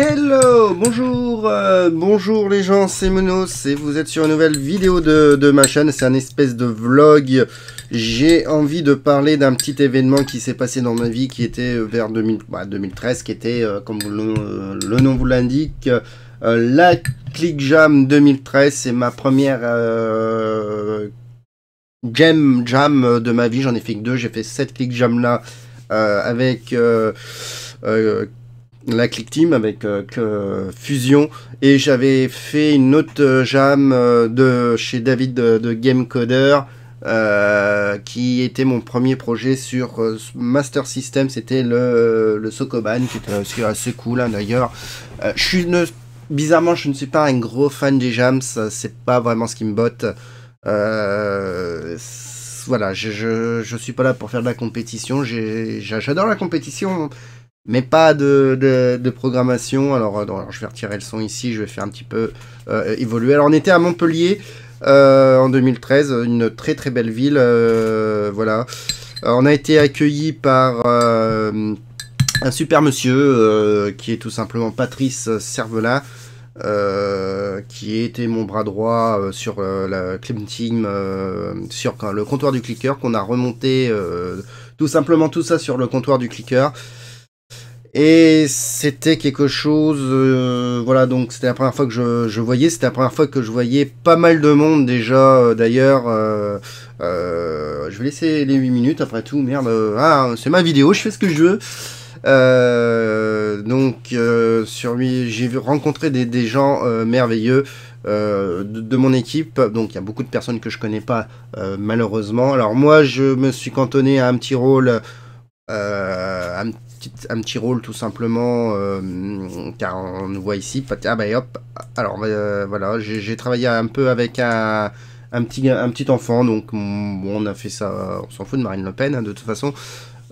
Hello, bonjour, euh, bonjour les gens, c'est Monos et vous êtes sur une nouvelle vidéo de, ma chaîne, c'est un espèce de vlog. J'ai envie de parler d'un petit événement qui s'est passé dans ma vie qui était euh, vers 2013, bah, qui était, euh, comme le, nom vous l'indique, la Click Jam 2013, c'est ma première Jam Jam de ma vie, j'en ai fait que deux, j'ai fait cette Click Jam là avec la Click Team avec euh, Fusion et j'avais fait une autre jam euh, de chez David de, Gamecoder euh, qui était mon premier projet sur Master System, c'était le, Sokoban qui était aussi assez cool hein, d'ailleurs. je suis bizarrement je ne suis pas un gros fan des jams, c'est pas vraiment ce qui me botte. voilà, je, je, suis pas là pour faire de la compétition. J'adore la compétition, mais pas de, programmation. Euh, alors, je vais retirer le son ici, je vais faire un petit peu euh, évoluer. Alors, on était à Montpellier euh, en 2013, une très très belle ville. voilà. on a été accueilli par un super monsieur qui est tout simplement Patrice Servelin. qui était mon bras droit sur la Team, sur le comptoir du clicker, qu'on a remonté tout simplement tout ça sur le comptoir du clicker. Et c'était quelque chose, euh, voilà, donc c'était la première fois que je, voyais, c'était la première fois que je voyais pas mal de monde déjà, euh, d'ailleurs. Euh, je vais laisser les 8 minutes après tout, merde, ah, c'est ma vidéo, je fais ce que je veux. donc, sur j'ai rencontré des, gens merveilleux. De, mon équipe, donc il y a beaucoup de personnes que je connais pas malheureusement. Alors moi je me suis cantonné à un petit rôle, un petit, un petit rôle tout simplement, euh, car on nous voit ici. Ah bah hop, alors euh, voilà, j'ai travaillé un peu avec un, petit, un petit enfant, donc on a fait ça, on s'en fout de Marine Le Pen hein, de toute façon.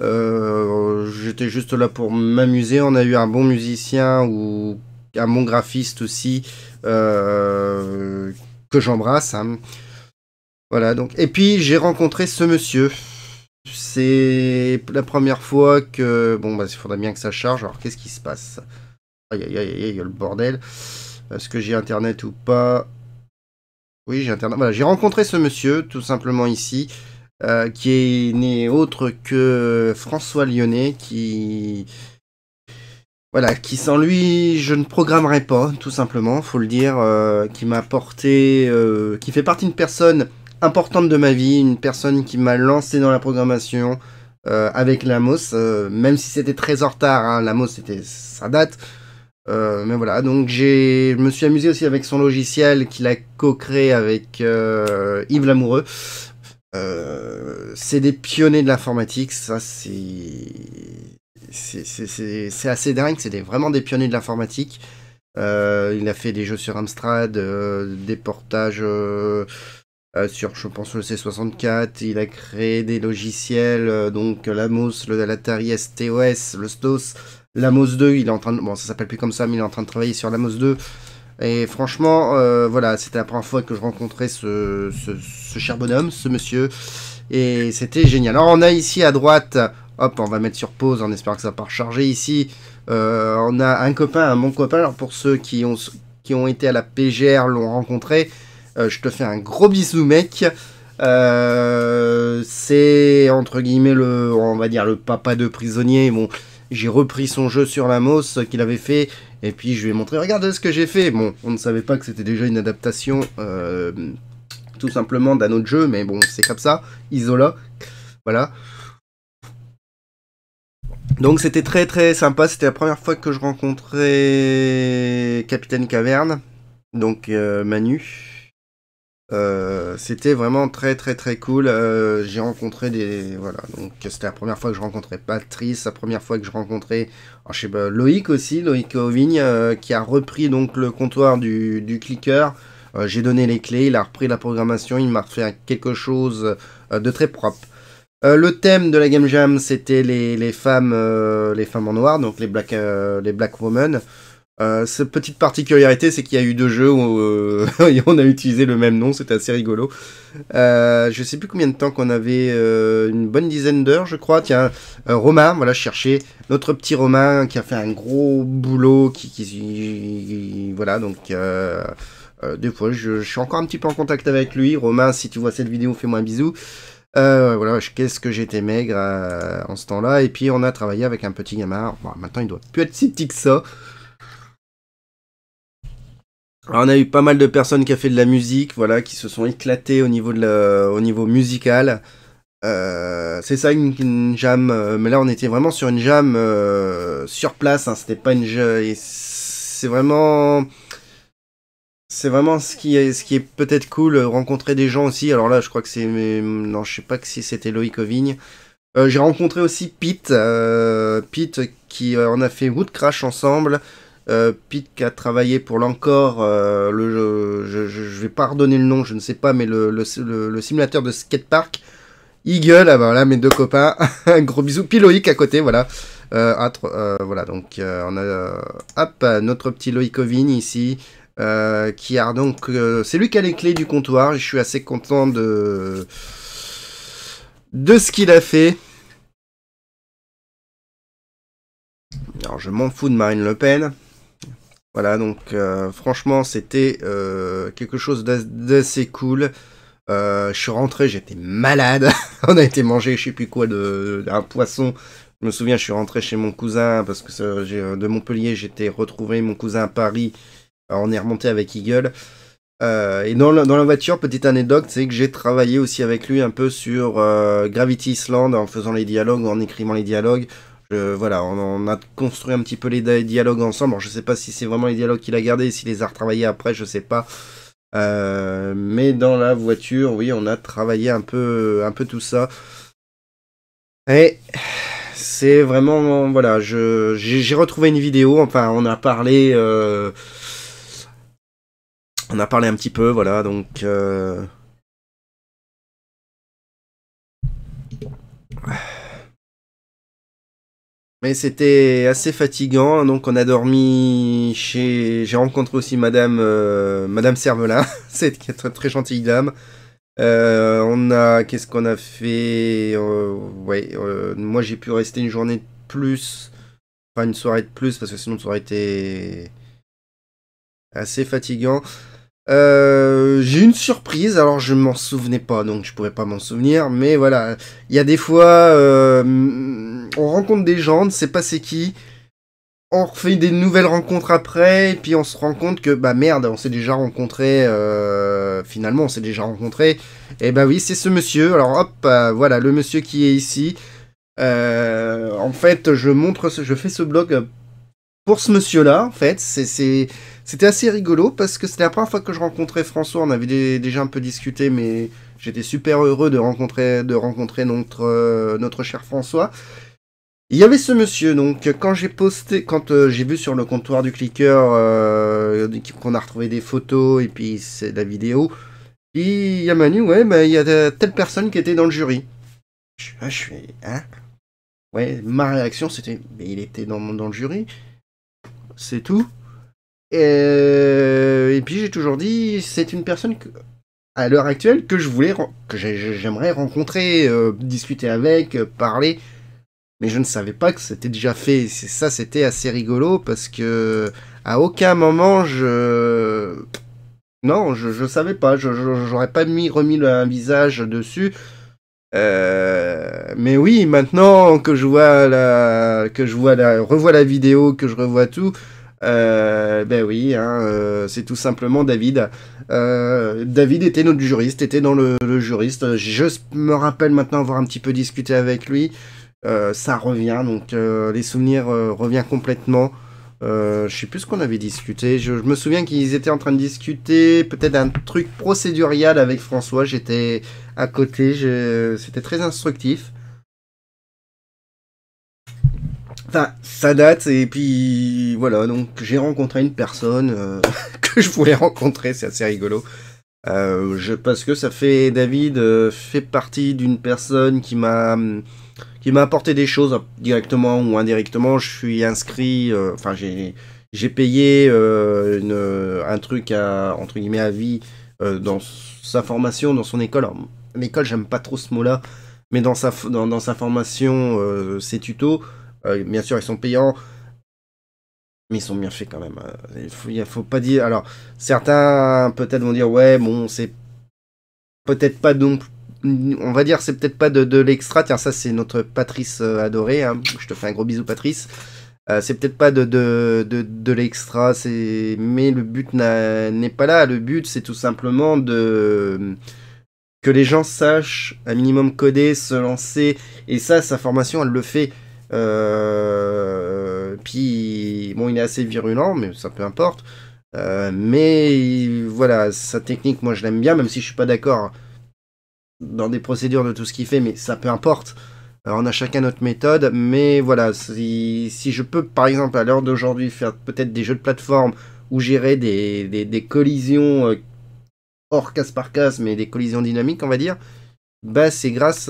Euh, j'étais juste là pour m'amuser. On a eu un bon musicien ou un bon graphiste aussi que j'embrasse. Hein. Voilà donc. Et puis j'ai rencontré ce monsieur. C'est la première fois que... Bon, bah, il faudrait bien que ça charge. Alors, qu'est-ce qui se passe Aïe, aïe, aïe, aïe, le bordel. Est-ce que j'ai Internet ou pas Oui, j'ai Internet. Voilà, j'ai rencontré ce monsieur, tout simplement ici, euh, qui n'est autre que François Lyonnais, qui... Voilà, qui sans lui, je ne programmerais pas, tout simplement, faut le dire, euh, qui m'a porté... Euh, qui fait partie d'une personne importante de ma vie, une personne qui m'a lancé dans la programmation euh, avec Lamos, euh, même si c'était très en retard, hein, Lamos c'était sa date. Euh, mais voilà, donc j'ai, je me suis amusé aussi avec son logiciel qu'il a co-créé avec euh, Yves Lamoureux. Euh, c'est des pionniers de l'informatique, ça c'est, c'est, assez dingue, c'est vraiment des pionniers de l'informatique. Euh, il a fait des jeux sur Amstrad, des portages euh, euh, sur, je pense, le C64. Il a créé des logiciels, euh, donc euh, l'AMOS, le l'Atari STOS, le STOS, l'AMOS 2. Il est en train bon, ça s'appelle plus comme ça, mais il est en train de travailler sur l'AMOS 2. Et franchement, voilà, c'était la première fois que je rencontrais ce, cher bonhomme, ce monsieur. Et c'était génial. Alors, on a ici à droite, hop, on va mettre sur pause en espérant que ça part pas ici. on a un copain, un bon copain. Alors, pour ceux qui ont, qui ont été à la PGR, l'ont rencontré. Euh, je te fais un gros bisou, mec. Euh, c'est entre guillemets le, on va dire le papa de prisonnier. Bon, j'ai repris son jeu sur la mousse qu'il avait fait et puis je lui ai montré regarde ce que j'ai fait bon on ne savait pas que c'était déjà une adaptation euh, tout simplement d'un autre jeu mais bon c'est comme ça Isola voilà donc c'était très très sympa c'était la première fois que je rencontrais Capitaine Caverne donc Manu euh, c'était vraiment très très très cool. Euh, j'ai rencontré des voilà donc c'était la première fois que je rencontrais Patrice, la première fois que je rencontrais oh, Loïc aussi, Loïc Ovigne euh, qui a repris donc le comptoir du, du clicker. j'ai donné les clés, il a repris la programmation, il m'a refait quelque chose de très propre. le thème de la game jam c'était les, femmes les femmes en noir donc les black les black women. Euh, cette petite particularité, c'est qu'il y a eu deux jeux où euh, on a utilisé le même nom, c'était assez rigolo. Euh, je sais plus combien de temps qu'on avait, euh, une bonne dizaine d'heures, je crois. Tiens, Romain, voilà, chercher notre petit Romain qui a fait un gros boulot, qui, qui, voilà, donc. des fois, je, suis encore un petit peu en contact avec lui. Romain, si tu vois cette vidéo, fais-moi un bisou. voilà, qu'est-ce que j'étais maigre en ce temps-là. Et puis on a travaillé avec un petit gamin. Bon, maintenant il doit plus être si petit que ça on a eu pas mal de personnes qui ont fait de la musique, voilà, qui se sont éclatées au niveau, de au niveau musical. Euh, c'est ça une, jam, euh, mais là on était vraiment sur une jam euh, sur place, hein. c'était pas une c'est vraiment, c'est vraiment ce qui est, peut-être cool, rencontrer des gens aussi. Alors là, je crois que c'est, non, je sais pas si c'était Loïc Ovigne. J'ai rencontré aussi Pete, Pete qui on a fait Woodcrash ensemble. Euh, Pete qui a travaillé pour l'encore, euh, le, je, je, vais pas redonner le nom, je ne sais pas, mais le, simulateur de skatepark. Eagle, voilà ah ben mes deux copains, un gros bisou. Puis Loïc à côté, voilà. Euh, voilà donc on a hop notre petit Loïc Ovin ici, qui a donc c'est lui qui a les clés du comptoir. Je suis assez content de ce qu'il a fait. Alors je m'en fous de Marine Le Pen. Voilà, donc euh, franchement, c'était euh, quelque chose d'assez cool. Euh, je suis rentré, j'étais malade. On a été manger, je sais plus quoi, de, un poisson. Je me souviens, je suis rentré chez mon cousin parce que de Montpellier, j'étais retrouvé mon cousin à Paris. on est remonté avec Eagle. et dans la, dans la, voiture, petite anecdote, c'est que j'ai travaillé aussi avec lui un peu sur Gravity Island en faisant les dialogues, en écrivant les dialogues voilà, on, a construit un petit peu les dialogues ensemble. je sais pas si c'est vraiment les dialogues qu'il a gardés, s'il les a retravaillés après, je sais pas. Euh, mais dans la voiture, oui, on a travaillé un peu, un peu tout ça. Et c'est vraiment, voilà, j'ai retrouvé une vidéo. Enfin, on a parlé, euh, on a parlé un petit peu, voilà. Donc, euh, c'était assez fatigant, donc on a dormi chez. J'ai rencontré aussi Madame euh, Madame Servelin, c'est très, très gentille dame. Euh, on a, qu'est-ce qu'on a fait euh, Ouais, moi j'ai pu rester une journée de plus, enfin une soirée de plus, parce que sinon ça aurait été assez fatigant. j'ai une surprise, alors je m'en souvenais pas, donc je pourrais pas m'en souvenir, mais voilà, il y a des fois, on rencontre des gens, on ne sait pas c'est qui, on fait des nouvelles rencontres après, et puis on se rend compte que, bah merde, on s'est déjà rencontré, euh, finalement, on s'est déjà rencontré, et eh bah oui, c'est ce monsieur, alors hop, bah, voilà, le monsieur qui est ici, euh, en fait, je montre, je fais ce blog pour ce monsieur-là, en fait, c'était assez rigolo, parce que c'était la première fois que je rencontrais François, on avait déjà un peu discuté, mais j'étais super heureux de rencontrer, de rencontrer notre euh, cher François, il y avait ce monsieur, donc quand j'ai posté, quand euh, j'ai vu sur le comptoir du clicker euh, qu'on a retrouvé des photos et puis c'est la vidéo, il y a Manu, ouais, mais ben, il y a telle personne qui était dans le jury. Je, ah, je suis hein Ouais, ma réaction c'était, mais il était dans, le jury, c'est tout. Euh, et, puis j'ai toujours dit, c'est une personne à l'heure actuelle que je voulais, j'aimerais rencontrer, discuter avec, parler mais je ne savais pas que c'était déjà fait. ça, c'était assez rigolo parce que à aucun moment je. Non, je, ne savais pas. Je n'aurais pas mis, remis un visage dessus. Euh, mais oui, maintenant que je vois la, que je vois la, revois la vidéo, que je revois tout, euh, ben oui, hein, euh, c'est tout simplement David. David était notre juriste, était dans le, le juriste. Je me rappelle maintenant avoir un petit peu discuté avec lui. Euh, ça revient, donc euh, les souvenirs euh, reviennent complètement. je sais plus ce qu'on avait discuté. Je, me souviens qu'ils étaient en train de discuter peut-être un truc procédurial avec François. J'étais à côté. C'était très instructif. Enfin, ça date et puis voilà. Donc j'ai rencontré une personne que je voulais rencontrer. C'est assez rigolo. Euh, parce que ça fait David euh, fait partie d'une personne qui m'a qui m'a apporté des choses hein, directement ou indirectement. Je suis inscrit, euh, enfin j'ai j'ai payé un truc à entre guillemets à vie dans sa formation, dans son école. école, l'école, j'aime pas trop ce mot-là, mais dans sa dans, dans sa formation, ses tutos, bien sûr ils sont payants mais ils sont bien faits quand même. Euh, il faut, faut pas dire. Alors, certains peut-être vont dire ouais, bon, c'est peut-être pas donc. On va dire c'est peut-être pas de, l'extra. Tiens, ça c'est notre Patrice euh, adoré. Hein, je te fais un gros bisou, Patrice. Euh, c'est peut-être pas de, de, l'extra, mais le but n'est pas là. Le but c'est tout simplement de que les gens sachent un minimum coder, se lancer. Et ça, sa formation, elle le fait. Euh, puis, bon, il est assez virulent, mais ça peu importe. Euh, mais voilà, sa technique, moi je l'aime bien, même si je suis pas d'accord dans des procédures de tout ce qu'il fait, mais ça peu importe. Euh, on a chacun notre méthode, mais voilà, si, si je peux par exemple à l'heure d'aujourd'hui faire peut-être des jeux de plateforme ou gérer des, des, collisions hors casse par casse, mais des collisions dynamiques, on va dire, bah c'est grâce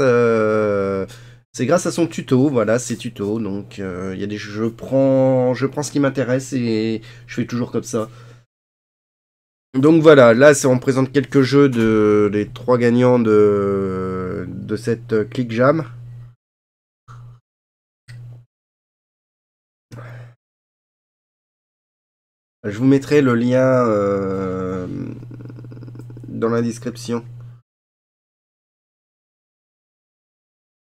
c'est grâce à son tuto, voilà, ses tutos. Donc, euh, il y a des, je prends, je prends ce qui m'intéresse et je fais toujours comme ça. Donc voilà, là on présente quelques jeux de les trois gagnants de, de cette euh, click jam. Je vous mettrai le lien euh, dans la description.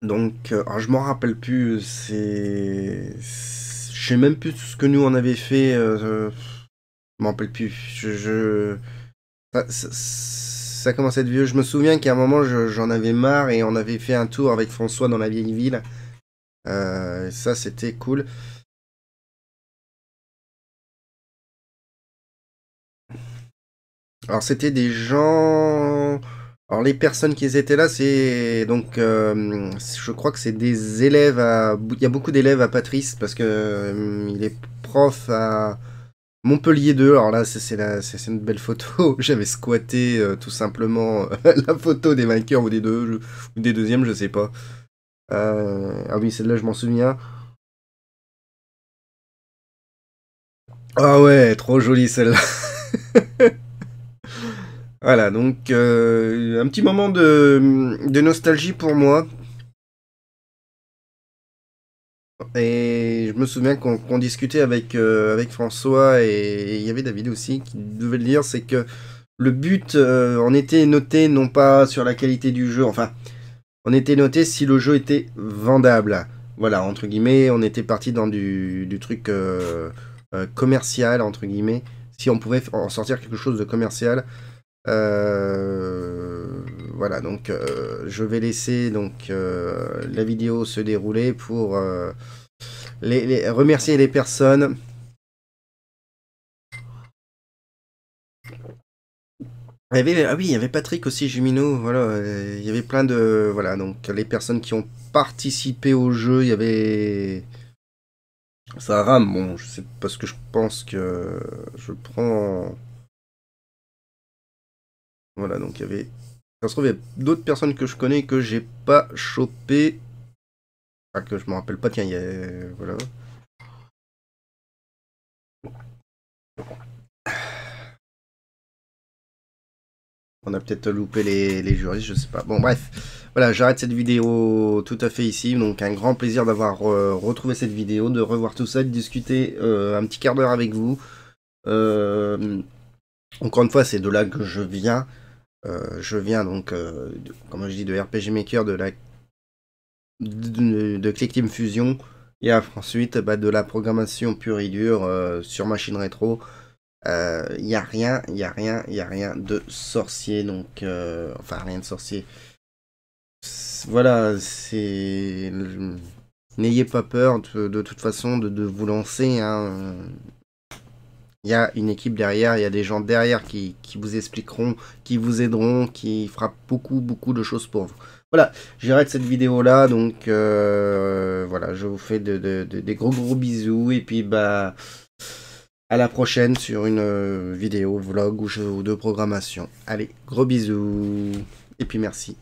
Donc, euh, je m'en rappelle plus, c'est... Je sais même plus ce que nous on avait fait, euh, euh, je m'en rappelle plus, je... Ça, commence à être vieux, je me souviens qu'à un moment j'en avais marre et on avait fait un tour avec François dans la vieille ville, ça c'était cool. Alors c'était des gens... Alors les personnes qui étaient là, c'est donc, euh, je crois que c'est des élèves à, il y a beaucoup d'élèves à Patrice parce que euh, il est prof à Montpellier 2. Alors là, c'est une belle photo. J'avais squatté euh, tout simplement la photo des vainqueurs ou des deux ou des deuxièmes, je sais pas. ah oui, celle-là, je m'en souviens. Ah ouais, trop jolie celle-là. Voilà, donc euh, un petit moment de, nostalgie pour moi. Et je me souviens qu'on discutait avec, euh, François et il y avait David aussi qui devait le dire, c'est que le but on euh, en était noté non pas sur la qualité du jeu, enfin, on était noté si le jeu était vendable. Voilà, entre guillemets, on était parti dans du, du truc commercial, entre guillemets, si on pouvait en sortir quelque chose de commercial. Euh, voilà, donc euh, je vais laisser donc euh, la vidéo se dérouler pour les, remercier les personnes. avait, ah oui, il y avait Patrick aussi, Jumino, voilà, il y avait plein de... Voilà, donc les personnes qui ont participé au jeu, il y avait... Ça rame, bon, je sais parce que je pense que je prends... Voilà, donc il y avait... Ça se trouve, il y a d'autres personnes que je connais que j'ai pas chopé. Ah, que je me rappelle pas, tiens, il y a... Voilà. On a peut-être loupé les, les, juristes, je sais pas. Bon, bref. Voilà, j'arrête cette vidéo tout à fait ici. Donc, un grand plaisir d'avoir euh, retrouvé cette vidéo, de revoir tout ça, de discuter euh, un petit quart d'heure avec vous. Euh, encore une fois, c'est de là que je viens. Euh, je viens donc, euh, comme je dis, de RPG Maker, de la de, Click Team Fusion, et ensuite bah, de la programmation pure et dure euh, sur machine rétro. Il n'y a rien, il n'y a rien, il n'y a rien de sorcier, donc enfin rien de sorcier. Voilà, c'est. N'ayez pas peur de, de, toute façon de, vous lancer. Hein. Il y a une équipe derrière, il y a des gens derrière qui, vous expliqueront, qui vous aideront, qui fera beaucoup, beaucoup de choses pour vous. Voilà, j'arrête cette vidéo-là, donc euh, voilà, je vous fais des gros gros bisous, et puis bah à la prochaine sur une euh, vidéo, vlog ou de programmation. Allez, gros bisous, et puis merci.